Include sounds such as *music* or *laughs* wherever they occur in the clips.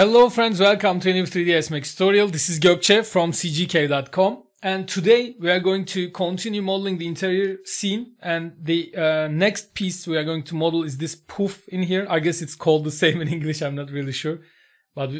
Hello friends, welcome to new 3ds Max tutorial. This is Gökçe from cgk.com and today we are going to continue modeling the interior scene and the uh, next piece we are going to model is this poof in here. I guess it's called the same *laughs* in English, I'm not really sure. But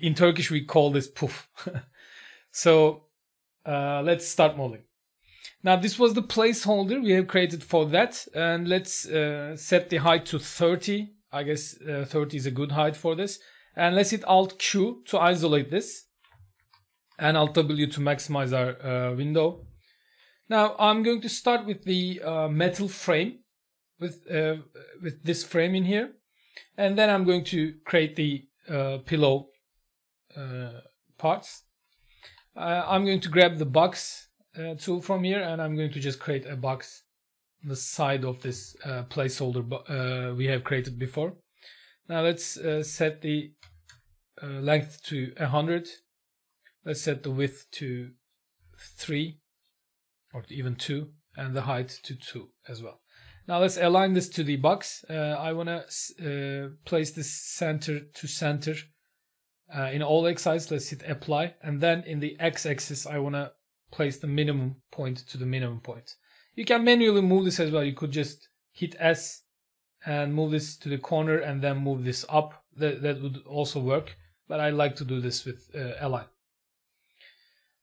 in Turkish we call this poof. *laughs* so uh, let's start modeling. Now this was the placeholder we have created for that and let's uh, set the height to 30. I guess uh, 30 is a good height for this. And let's hit Alt Q to isolate this and Alt W to maximize our uh, window. Now I'm going to start with the uh, metal frame with, uh, with this frame in here. And then I'm going to create the uh, pillow uh, parts. Uh, I'm going to grab the box tool from here and I'm going to just create a box the side of this placeholder we have created before. Now let's uh, set the uh, length to 100. Let's set the width to 3 or even 2 and the height to 2 as well. Now let's align this to the box. Uh, I want to uh, place this center to center uh, in all x Let's hit apply and then in the x axis I want to place the minimum point to the minimum point. You can manually move this as well. You could just hit S and move this to the corner and then move this up. That, that would also work, but I like to do this with uh, align.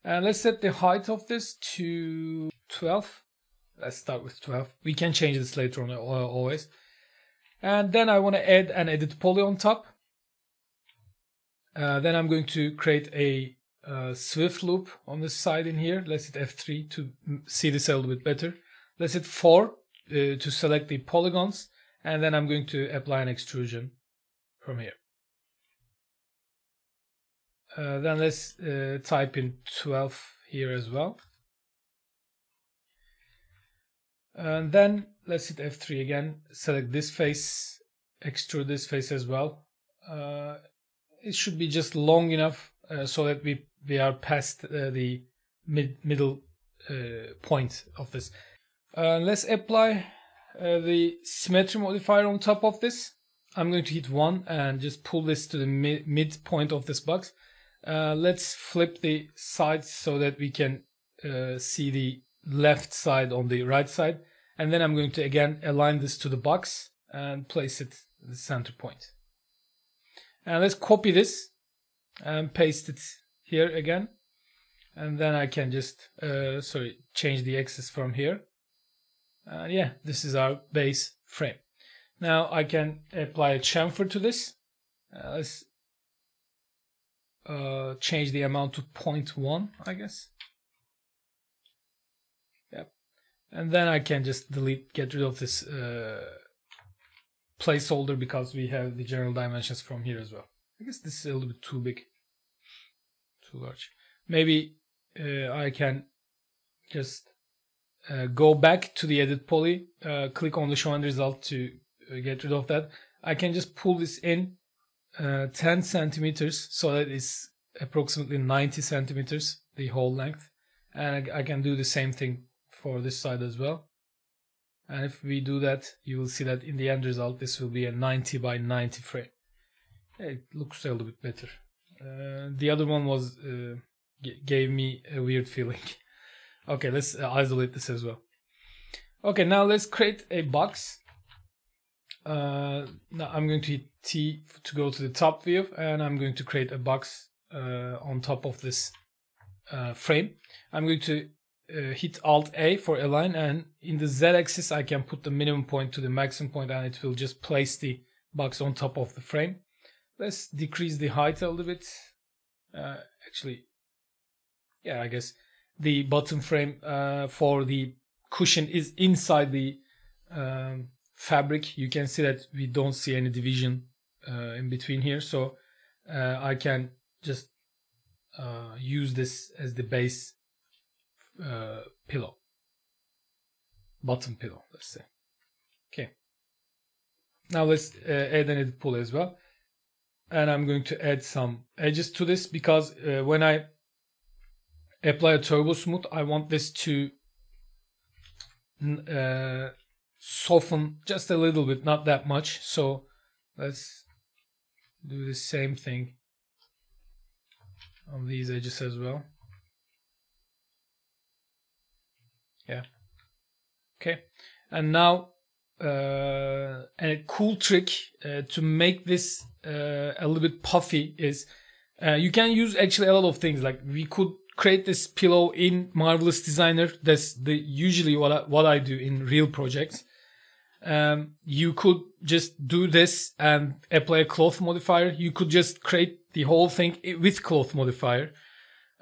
And let's set the height of this to 12. Let's start with 12. We can change this later on uh, always. And then I want to add an edit poly on top. Uh, then I'm going to create a uh, Swift loop on this side in here. Let's hit F3 to see this a little bit better. Let's hit 4 uh, to select the polygons and then I'm going to apply an extrusion from here. Uh, then let's uh, type in 12 here as well. And then let's hit F3 again, select this face, extrude this face as well. Uh, it should be just long enough uh, so that we, we are past uh, the mid middle uh, point of this. let's apply uh, the symmetry modifier on top of this. I'm going to hit 1 and just pull this to the mi midpoint of this box. Uh, let's flip the sides so that we can uh, see the left side on the right side. And then I'm going to again align this to the box and place it the center point. And let's copy this and paste it here again. And then I can just, uh, sorry, change the axis from here. And yeah, this is our base frame. Now I can apply a chamfer to this. Uh, let's uh, change the amount to 0.1, I guess. Yep. And then I can just delete, get rid of this uh, placeholder because we have the general dimensions from here as well. I guess this is a little bit too big, too large. Maybe uh, I can just uh, go back to the edit poly, uh, click on the show end result to uh, get rid of that. I can just pull this in uh, 10 centimeters so that it's approximately 90 centimeters, the whole length. And I, I can do the same thing for this side as well. And if we do that, you will see that in the end result, this will be a 90 by 90 frame. It looks a little bit better. Uh, the other one was gave me a weird feeling. *laughs* Okay, let's uh, isolate this as well. Okay, now let's create a box. Uh, now I'm going to hit T to go to the top view and I'm going to create a box uh, on top of this uh, frame. I'm going to uh, hit Alt A for align and in the Z axis I can put the minimum point to the maximum point and it will just place the box on top of the frame. Let's decrease the height a little bit. actually, yeah, I guess the bottom frame uh, for the cushion is inside the um, fabric you can see that we don't see any division uh, in between here so uh, I can just uh, use this as the base uh, pillow bottom pillow let's say okay now let's uh, add an edit as well and I'm going to add some edges to this because when I apply a turbo smooth. I want this to uh, soften just a little bit, not that much. So let's do the same thing on these edges as well. Yeah. Okay. And now uh, and a cool trick uh, to make this uh, a little bit puffy is uh, you can use actually a lot of things. Like we could create this pillow in Marvelous Designer. That's the usually what I, what I do in real projects. Um, you could just do this and apply a cloth modifier. You could just create the whole thing with cloth modifier.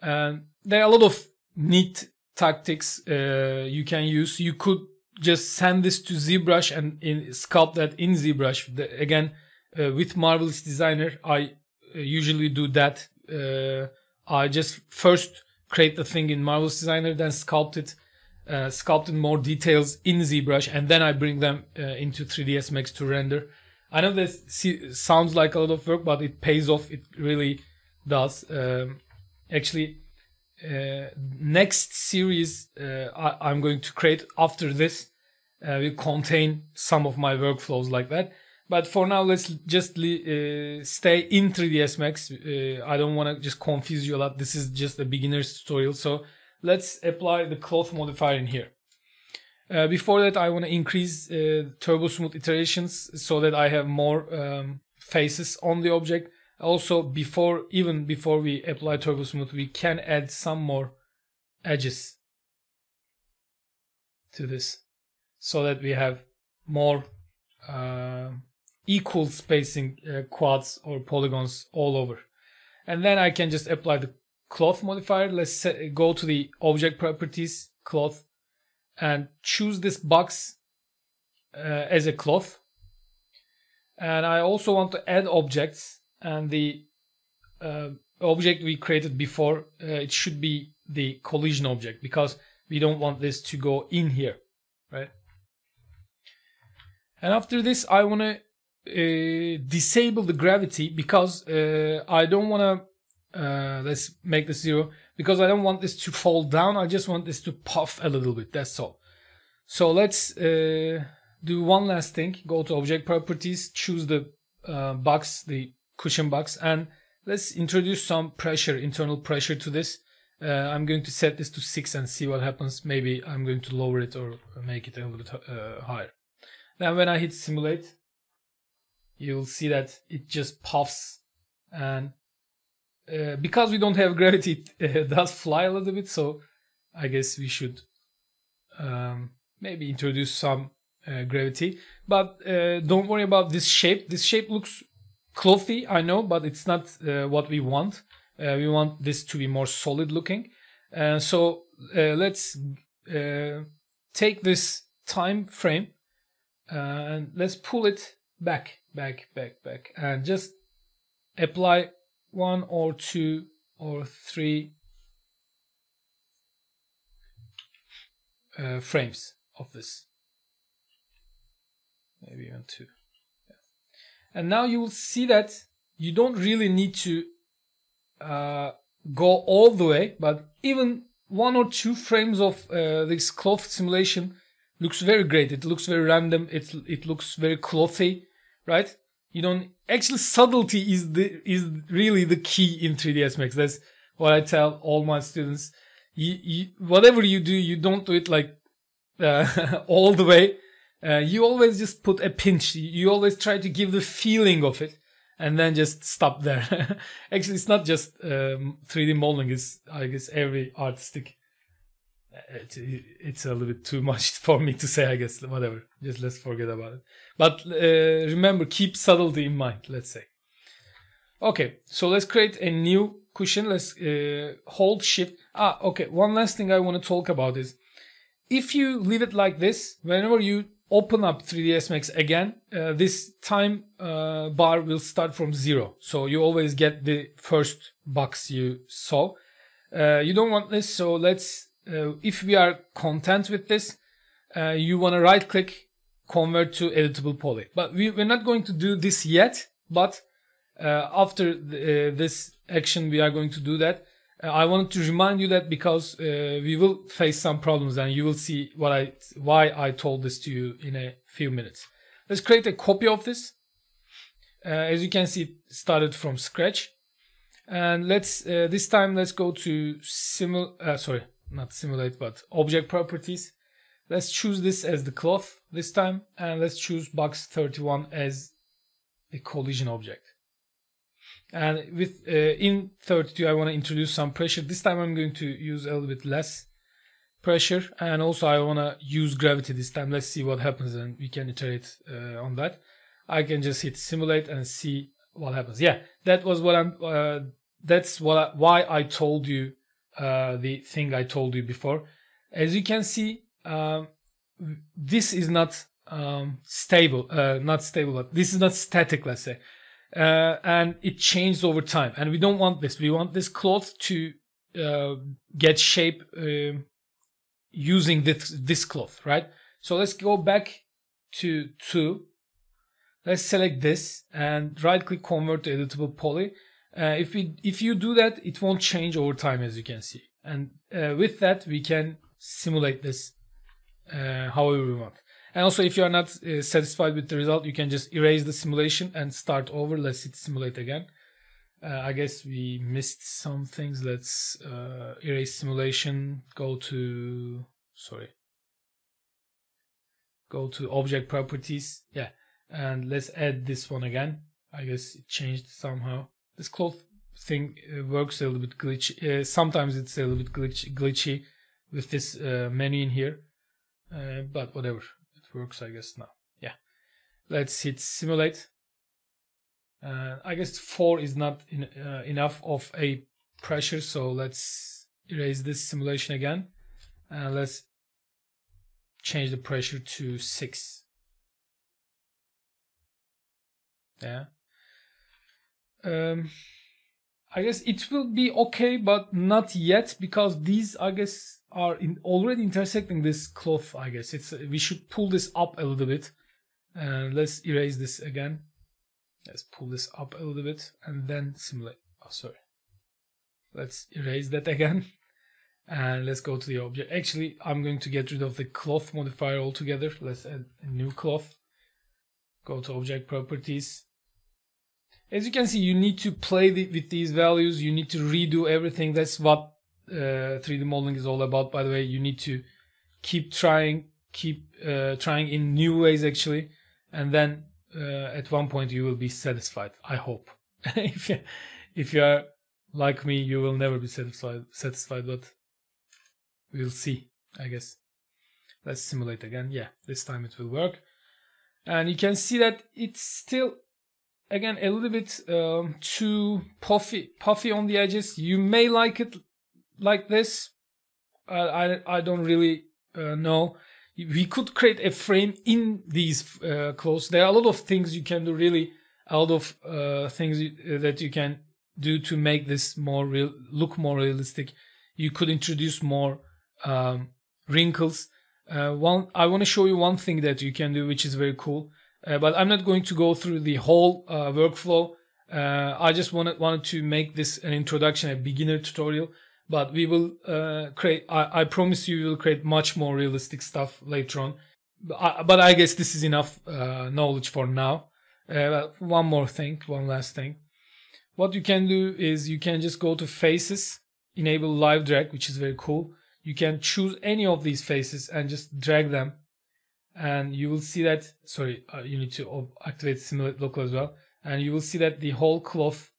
Um, there are a lot of neat tactics uh, you can use. You could just send this to ZBrush and in, sculpt that in ZBrush. The, again, uh, with Marvelous Designer, I uh, usually do that. Uh, I just first create the thing in Marvelous Designer, then sculpt it, uh, sculpt in more details in ZBrush, and then I bring them uh, into 3ds Max to render. I know this sounds like a lot of work, but it pays off. It really does. Um, actually, uh, next series uh, I- am going to create after this uh, will contain some of my workflows like that. But for now, let's just uh, stay in 3ds Max. Uh, I don't want to just confuse you a lot. This is just a beginner's tutorial. So let's apply the cloth modifier in here. Uh, before that, I want to increase uh, turbo smooth iterations so that I have more um, faces on the object. Also, before even before we apply turbo smooth, we can add some more edges to this so that we have more uh, equal spacing uh, quads or polygons all over. And then I can just apply the cloth modifier. Let's set, go to the object properties, cloth, and choose this box uh, as a cloth. And I also want to add objects and the uh, object we created before, uh, it should be the collision object because we don't want this to go in here, right? And after this, I want to uh, disable the gravity because uh, I don't want to. Uh, let's make this zero because I don't want this to fall down. I just want this to puff a little bit. That's all. So let's uh, do one last thing. Go to object properties, choose the uh, box, the cushion box, and let's introduce some pressure, internal pressure to this. I'm going to set this to six and see what happens. Maybe I'm going to lower it or make it a little bit higher. Then when I hit simulate, you'll see that it just puffs and uh, because we don't have gravity it uh, *laughs* does fly a little bit so i guess we should um, maybe introduce some uh, gravity but uh, don't worry about this shape this shape looks clothy i know but it's not uh, what we want uh, we want this to be more solid looking And so let's take this time frame and let's pull it back, back, back, back, and just apply one or two or three uh, frames of this. Maybe even two. Yeah. And now you will see that you don't really need to uh, go all the way, but even one or two frames of uh, this cloth simulation looks very great. It looks very random. It, it looks very clothy right? You don't actually subtlety is the is really the key in 3ds Max. That's what I tell all my students. You, you whatever you do, you don't do it like uh, *laughs* all the way. Uh, you always just put a pinch. You always try to give the feeling of it, and then just stop there. *laughs* actually, it's not just um, 3D modeling. It's I guess every artistic it's, it's a little bit too much *laughs* for me to say, I guess. Whatever. Just let's forget about it. But uh, remember, keep subtlety in mind, let's say. Okay, so let's create a new cushion. Let's uh, hold shift. Ah, okay. One last thing I want to talk about is if you leave it like this, whenever you open up 3ds max again uh, this time uh, bar will start from zero so you always get the first box you saw uh, you don't want this so let's uh, if we are content with this, uh, you want to right click convert to editable poly. But we, are not going to do this yet, but uh, after the, uh, this action, we are going to do that. Uh, I wanted to remind you that because uh, we will face some problems and you will see what I, why I told this to you in a few minutes. Let's create a copy of this. as you can see, it started from scratch. And let's, this time, let's go to simul, sorry, not simulate, but object properties. Let's choose this as the cloth this time, and let's choose box 31 as the collision object. And with uh, in 32, I want to introduce some pressure. This time I'm going to use a little bit less pressure, and also I want to use gravity this time. Let's see what happens, and we can iterate uh, on that. I can just hit simulate and see what happens. Yeah, that was what I'm. Uh, that's what I, why I told you uh, the thing I told you before. As you can see, uh, this is not um, stable, uh, not stable, but this is not static, let's say. Uh, and it changes over time. And we don't want this. We want this cloth to uh, get shape um, using this, this cloth, right? So let's go back to 2. Let's select this and right click convert to editable poly uh, if we if you do that, it won't change over time, as you can see. And uh, with that, we can simulate this uh, however we want. And also, if you are not uh, satisfied with the result, you can just erase the simulation and start over. Let's hit simulate again. Uh, I guess we missed some things. Let's erase simulation. Go to sorry. Go to object properties. Yeah, and let's add this one again. I guess it changed somehow this cloth thing uh, works a little bit glitchy. Uh, sometimes it's a little bit glitch, glitchy with this uh, menu in here. but whatever, it works I guess now. Yeah, let's hit simulate. I guess 4 is not in, enough of a pressure, so let's erase this simulation again. And let's change the pressure to 6. Yeah um, I guess it will be okay, but not yet because these, I guess, are in already intersecting this cloth. I guess it's we should pull this up a little bit. Uh, let's erase this again. Let's pull this up a little bit and then simulate. Oh, sorry. Let's erase that again. *laughs* And let's go to the object. Actually, I'm going to get rid of the cloth modifier altogether. Let's add a new cloth. Go to object properties as you can see, you need to play the, with these values. You need to redo everything. That's what uh, 3D modeling is all about. By the way, you need to keep trying, keep uh, trying in new ways actually, and then uh, at one point you will be satisfied. I hope. *laughs* if you, if you are like me, you will never be satisfied. Satisfied, but we'll see. I guess. Let's simulate again. Yeah, this time it will work. And you can see that it's still again a little bit um, too puffy puffy on the edges you may like it like this i i, I don't really uh, know we could create a frame in these uh, clothes there are a lot of things you can do really a lot of uh, things you, uh, that you can do to make this more real look more realistic you could introduce more um, wrinkles uh, one i want to show you one thing that you can do which is very cool uh, but I'm not going to go through the whole uh, workflow. Uh, I just wanted wanted to make this an introduction, a beginner tutorial. But we will uh, create. I, I, promise you, we will create much more realistic stuff later on. But I, but I guess this is enough uh, knowledge for now. Uh, one more thing, one last thing. What you can do is you can just go to faces, enable live drag, which is very cool. You can choose any of these faces and just drag them and you will see that, sorry, uh, you need to activate simulate local as well. And you will see that the whole cloth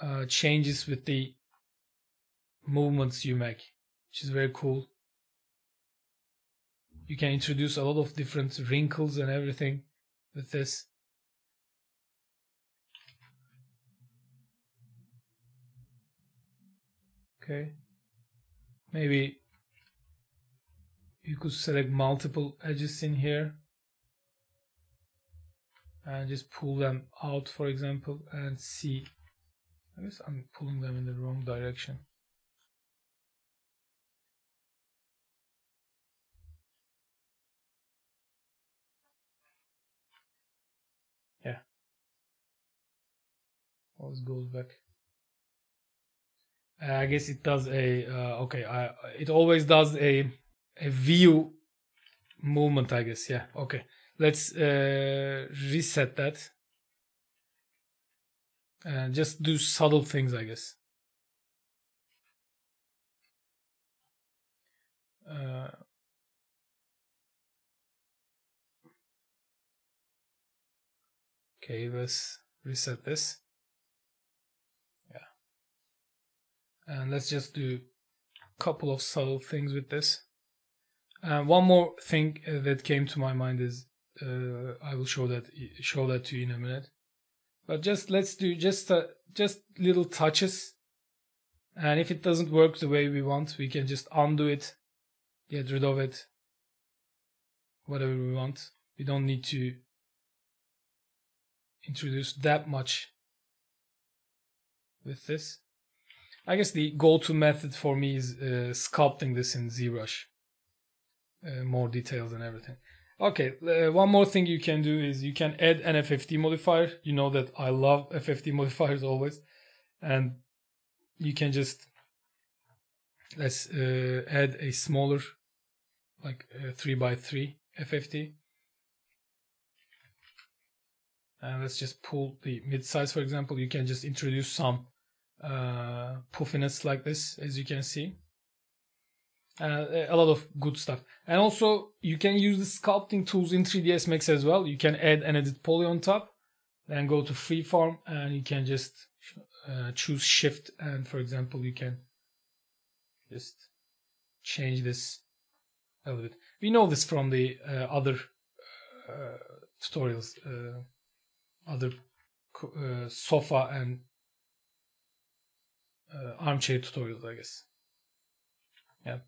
uh, changes with the movements you make, which is very cool. You can introduce a lot of different wrinkles and everything with this. Okay. Maybe you could select multiple edges in here and just pull them out for example and see I guess I'm pulling them in the wrong direction yeah always goes back uh, I guess it does a uh, okay I it always does a a view movement, I guess. Yeah. Okay. Let's uh, reset that. Uh, just do subtle things, I guess. Uh, okay, let's reset this. Yeah. And let's just do a couple of subtle things with this. And uh, one more thing uh, that came to my mind is uh, I will show that show that to you in a minute. But just let's do just uh, just little touches, and if it doesn't work the way we want, we can just undo it, get rid of it, whatever we want. We don't need to introduce that much with this. I guess the go-to method for me is uh, sculpting this in ZBrush. Uh, more details and everything. Okay, uh, one more thing you can do is you can add an FFT modifier. You know that I love FFT modifiers always, and you can just let's uh, add a smaller, like uh, three by three FFT, and let's just pull the mid size. For example, you can just introduce some uh, puffiness like this, as you can see uh, a lot of good stuff. And also, you can use the sculpting tools in 3ds Max as well. You can add and edit poly on top, then go to freeform, and you can just uh, choose shift. And for example, you can just change this a little bit. We know this from the uh, other uh, tutorials, uh, other uh, sofa and armchair tutorials, I guess. Yeah.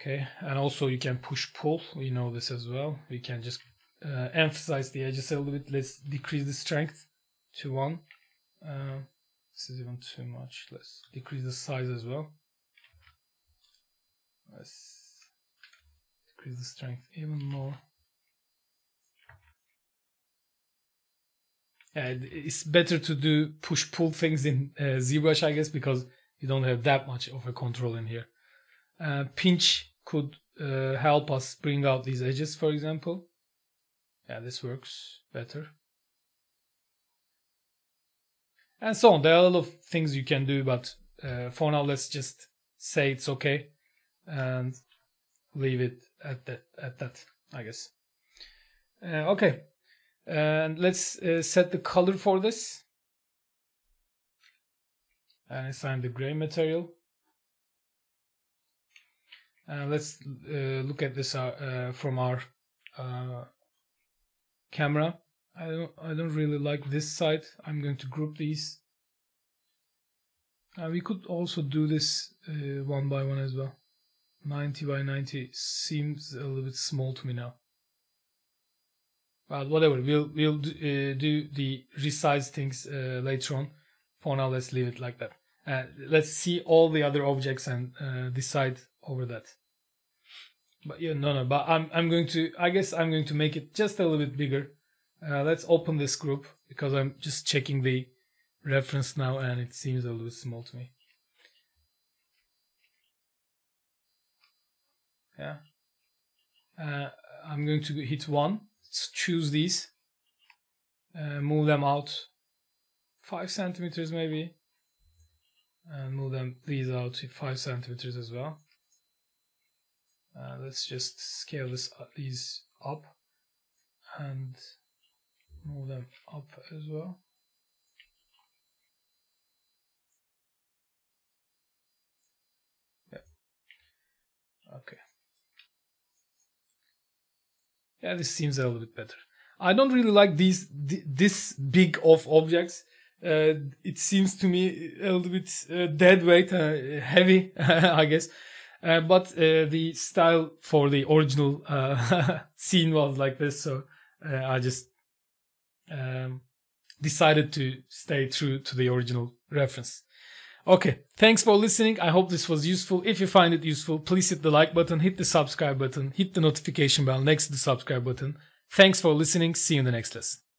Okay, and also you can push pull. We know this as well. We can just uh, emphasize the edges a little bit. Let's decrease the strength to one. Uh, this is even too much. Let's decrease the size as well. Let's decrease the strength even more. Yeah, it's better to do push pull things in uh, ZBrush, I guess, because you don't have that much of a control in here. Uh, pinch could uh, help us bring out these edges, for example. Yeah, this works better. And so on. There are a lot of things you can do, but uh, for now, let's just say it's okay and leave it at that, at that I guess. Uh, okay, and let's uh, set the color for this. And assign the gray material. Uh, let's uh, look at this uh, uh from our uh, camera. I don't, I don't really like this side. I'm going to group these. we could also do this one by one as well. 90 by 90 seems a little bit small to me now. But whatever, we'll we'll do, do the resize things later on. For now, let's leave it like that. let's see all the other objects and decide over that. But yeah, no, no. But I'm I'm going to. I guess I'm going to make it just a little bit bigger. Uh, let's open this group because I'm just checking the reference now, and it seems a little bit small to me. Yeah. Uh, I'm going to hit one. Let's choose these. Uh, move them out five centimeters maybe, and move them these out to five centimeters as well. Uh, let's just scale this, uh, these up and move them up as well. Yep. Okay. Yeah, this seems a little bit better. I don't really like these th this big of objects. Uh, it seems to me a little bit uh, dead weight, uh, heavy, *laughs* I guess. Uh, but uh, the style for the original uh, *laughs* scene was like this, so uh, I just um, decided to stay true to the original reference. Okay, thanks for listening. I hope this was useful. If you find it useful, please hit the like button, hit the subscribe button, hit the notification bell next to the subscribe button. Thanks for listening. See you in the next lesson.